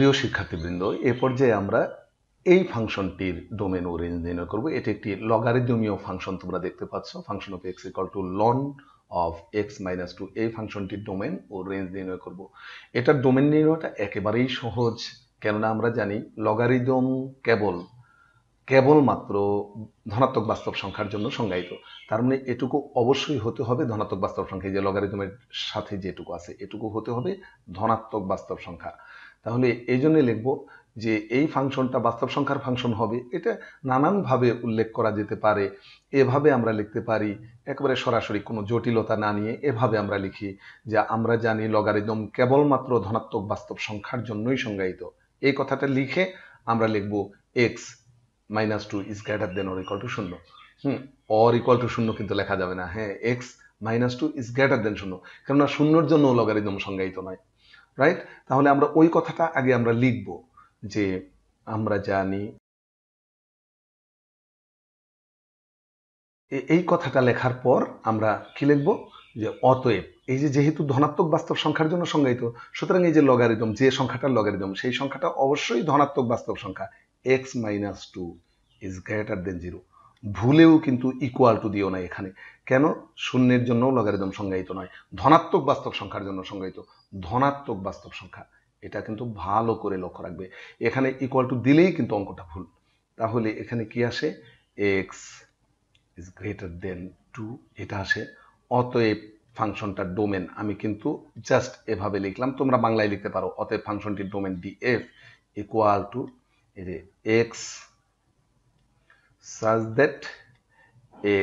প্রিয় শিক্ষার্থীবৃন্দ এ পর্যায়ে আমরা এই ফাংশনটির ডোমেন ও রেঞ্জ নির্ণয় করব এটি একটি লগারিদমীয় ফাংশন তোমরা দেখতে পাচ্ছ function of x equal to ln of x minus two এই ফাংশনটির ডোমেন ও রেঞ্জ নির্ণয় করব এটার ডোমেন নির্ণয়টা একেবারেই সহজ কেননা আমরা জানি লগারিদম কেবল কেবলমাত্র ধনাত্মক বাস্তব সংখ্যার জন্য সংজ্ঞায়িত তার মানে এটুকু অবশ্যই হতে হবে ধনাত্মক বাস্তব সংখ্যা যে লগারিদমের সাথে যেটুকু আছে এটুকু হতে হবে ধনাত্মক বাস্তব সংখ্যা তাহলে এই জন্যে লিখব যে এই ফাংশনটা বাস্তব সংখ্যার ফাংশন হবে এটা নানানভাবে উল্লেখ করা যেতে পারে এভাবে আমরা লিখতে পারি একেবারে সরাসরি কোনো জটিলতা না নিয়ে এভাবে আমরা লিখি যে আমরা জানি লগারিদম কেবলমাত্র ধনাত্মক বাস্তব সংখ্যার জন্যই সংজ্ঞায়িত এই কথাটা লিখে আমরা লিখব x minus two is greater than or equal to শূন্য হুম অর ইকুয়াল টু শূন্য কিন্তু লেখা যাবে না হ্যাঁ x minus two is greater than শূন্য কেননা শূন্যর জন্য লগারিদম সংজ্ঞায়িত নয় রাইট তাহলে আমরা ওই কথাটা আগে আমরা লিখব যে আমরা জানি এই কথাটা লেখার পর আমরা কি লিখব যে অতএব এই যে যেহেতু ধনাত্মক বাস্তব সংখ্যার জন্য সংজ্ঞায়িত সুতরাং এই যে লগারিদম যে সংখ্যাটা লগারিদম সেই সংখ্যাটা অবশ্যই ধনাত্মক বাস্তব সংখ্যা x minus two is greater than zero ভুলেও কিন্তু ইকুয়াল টু দিও না এখানে কেন শূন্যের জন্য লগারিদম সংজ্ঞায়িত নয় ধনাত্মক বাস্তব সংখ্যার জন্য সংজ্ঞায়িত ধনাত্মক বাস্তব সংখ্যা এটা কিন্তু ভালো করে লক্ষ্য রাখবে এখানে ইকুয়াল টু দিলেই কিন্তু অঙ্কটা ভুল তাহলে এখানে কি আসে x is greater than two এটা আসে অতএব ফাংশনটার ডোমেন আমি কিন্তু জাস্ট এভাবে লিখলাম তোমরা বাংলায় লিখতে পারো অতএব ফাংশনটির domain D F equal to এই যে x such that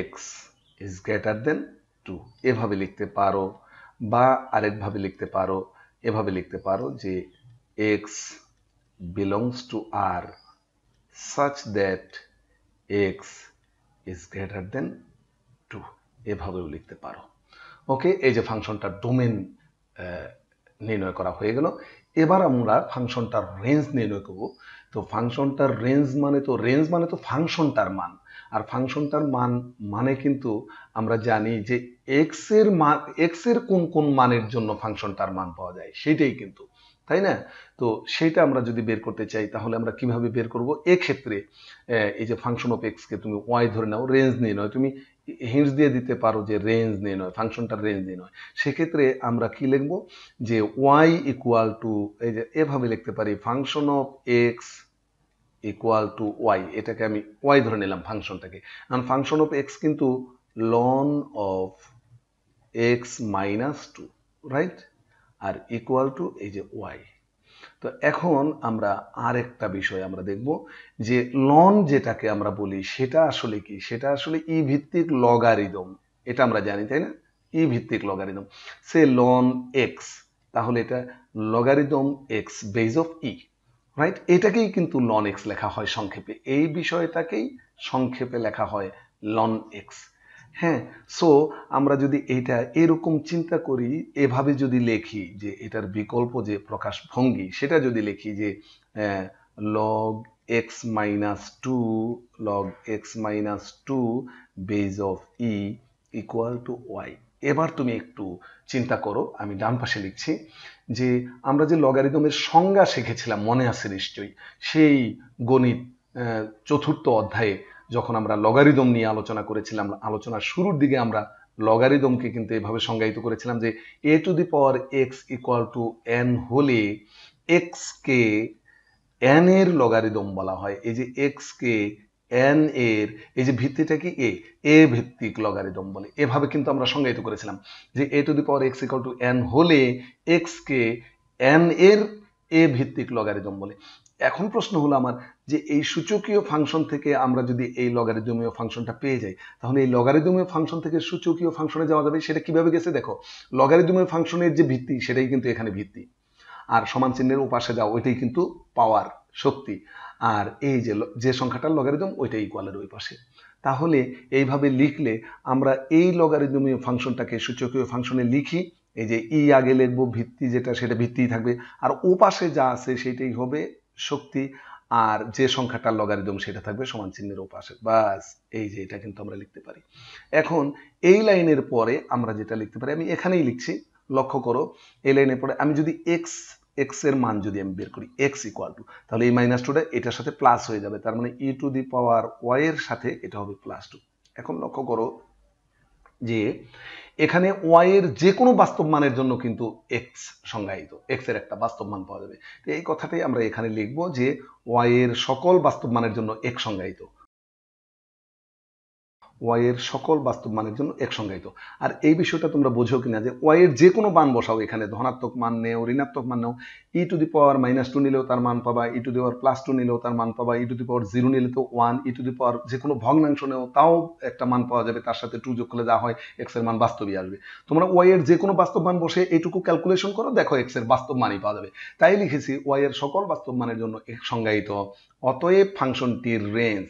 x is greater than 2 এভাবে লিখতে পারো বা আরেকভাবে লিখতে পারো এভাবে লিখতে পারো যে x belongs to R such that x is greater than 2 এভাবেও লিখতে পারো ওকে এই যে ফাংশনটা ডোমেন নির্ণয় করা হয়ে গেল এবার আমরা ফাংশনটার রেঞ্জ নির্ণয় করব তো ফাংশনটার রেঞ্জ মানে তো রেঞ্জ মানে তো ফাংশনটার মান আর ফাংশনটার মান মানে কিন্তু আমরা জানি যে এক্সের মান এক্সের কোন কোন মানের জন্য ফাংশনটার মান পাওয়া যায় সেটাই কিন্তু তাই না তো সেটা আমরা যদি বের করতে চাই তাহলে আমরা কিভাবে বের করব এক্ষেত্রে এই যে ফাংশন অফ এক্সকে তুমি ওয়াই ধরে নাও রেঞ্জ নিয়ে নাও তুমি হিন্টস দিয়ে দিতে পারো যে রেঞ্জ নয় ফাংশনটার রেঞ্জ নয় সেক্ষেত্রে আমরা কি লিখব যে ওয়াই ইকুয়াল টু এই যে এভাবে লিখতে পারি function of x equal to y এটাকে আমি ওয়াই ধরে নিলাম ফাংশনটাকে কারণ ফাংশন অফ এক্স কিন্তু ln of x minus two right আর ইকুয়াল টু এই যে ওয়াই তো এখন আমরা আরেকটা বিষয় আমরা দেখব যে লন যেটাকে আমরা বলি সেটা আসলে কি সেটা আসলে ই e ভিত্তিক লগারিদম এটা আমরা জানি তাই না ই e ভিত্তিক লগারিদম সে লন এক্স তাহলে এটা logarithm x base of e right এটাকেই কিন্তু লন এক্স লেখা হয় সংক্ষেপে এই বিষয়টাকেই সংক্ষেপে লেখা হয় লন এক্স হ্যাঁ সো আমরা যদি এইটা এরকম চিন্তা করি এভাবে যদি লেখি যে এটার বিকল্প যে প্রকাশ ভঙ্গি সেটা যদি লেখি যে log x minus two log x minus two base of e equal to y এবার তুমি একটু চিন্তা করো আমি ডান পাশে লিখছি যে আমরা যে লগারিদমের সংজ্ঞা শিখেছিলাম মনে আছে নিশ্চয়ই সেই গণিত চতুর্থ অধ্যায়ে যখন আমরা লগারিদম নিয়ে আলোচনা করেছিলাম আলোচনার শুরুর দিকে আমরা লগারিদমকে কিন্তু এভাবে সংজ্ঞায়িত করেছিলাম যে a to the power x equal to n হলে এক্সকে এন এর লগারিদম বলা হয় এই যে এক্সকে এন এর এই যে ভিত্তিটা কি এ এ ভিত্তিক লগারিদম বলে এভাবে কিন্তু আমরা সংজ্ঞায়িত করেছিলাম যে a to the power x equal to n হলে এক্সকে এন এর এ ভিত্তিক লগারিদম বলে এখন প্রশ্ন হলো আমার যে এই সূচকীয় ফাংশন থেকে আমরা যদি এই লগারিদমীয় ফাংশনটা পেয়ে যাই তাহলে এই লগারিদমীয় ফাংশন থেকে সূচকীয় ফাংশনে যাওয়া যাবে সেটা কিভাবে গেছে দেখো লগারিদমীয় ফাংশনের যে ভিত্তি সেটাই কিন্তু এখানে ভিত্তি আর সমান চিহ্নের উপাসে যাও ওইটাই কিন্তু পাওয়ার শক্তি আর এই যে যে সংখ্যাটার লগারিদম ওইটাই ইকুয়ালের ওই পাশে তাহলে এইভাবে লিখলে আমরা এই লগারিদমীয় ফাংশনটাকে সূচকীয় ফাংশনে লিখি এই যে ই e আগে লিখবো ভিত্তি যেটা সেটা ভিত্তিই থাকবে আর ও পাশে যা আছে সেটাই হবে শক্তি আর যে সংখ্যাটা লগারিদম সেটা থাকবে সমান চিহ্নের ওপাশে বাস এই যে এটা কিন্তু আমরা লিখতে পারি এখন এই লাইনের পরে আমরা যেটা লিখতে পারি আমি এখানেই লিখছি লক্ষ্য করো এই লাইনের পরে আমি যদি এক্স এক্স এর মান যদি আমি বের করি এক্স ইকুয়াল টু তাহলে এই মাইনাস টুটা এটার সাথে প্লাস হয়ে যাবে তার মানে ই টু দি পাওয়ার ওয়াই এর সাথে এটা হবে প্লাস টু এখন লক্ষ্য করো যে এখানে ওয়াই এর যে কোনো বাস্তব মানের জন্য কিন্তু এক্স সংজ্ঞায়িত এক্স এর একটা বাস্তব মান পাওয়া যাবে তো এই কথাটাই আমরা এখানে লিখব যে ওয়াই এর সকল বাস্তব মানের জন্য এক্স সংজ্ঞায়িত ওয়াইয়ের সকল বাস্তব মানের জন্য এক সংজ্ঞায়িত আর এই বিষয়টা তোমরা বোঝো কিনা যে ওয়াইয়ের যে কোনো মান বসাও এখানে ধনাত্মক মান নেও ঋণাত্মক মান নেও e to the power minus two নিলেও তার মান পাবা e to the power plus two নিলেও তার মান পাবা e to the power zero নিলে তো ওয়ান ই টু দি পাওয়ার যে কোনো ভগ্নাংশ নেও তাও একটা মান পাওয়া যাবে তার সাথে টু যোগ করলে যা হয় এক্স এর মান বাস্তবই আসবে তোমরা ওয়াইয়ের যে কোনো বাস্তব মান বসে এইটুকু ক্যালকুলেশন করো দেখো এক্স এর বাস্তব মানই পাওয়া যাবে তাই লিখেছি ওয়াইয়ের সকল বাস্তব মানের জন্য এক সংজ্ঞায়িত অতএব ফাংশনটির রেঞ্জ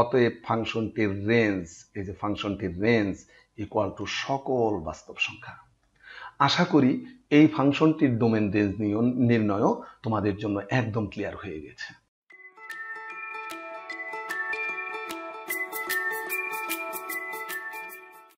অতএব ফাংশনটির রেঞ্জ এই যে ফাংশনটির রেঞ্জ ইকুয়াল টু সকল বাস্তব সংখ্যা আশা করি এই ফাংশনটির ডোমেন রেঞ্জ নির্ণয়ও তোমাদের জন্য একদম ক্লিয়ার হয়ে গেছে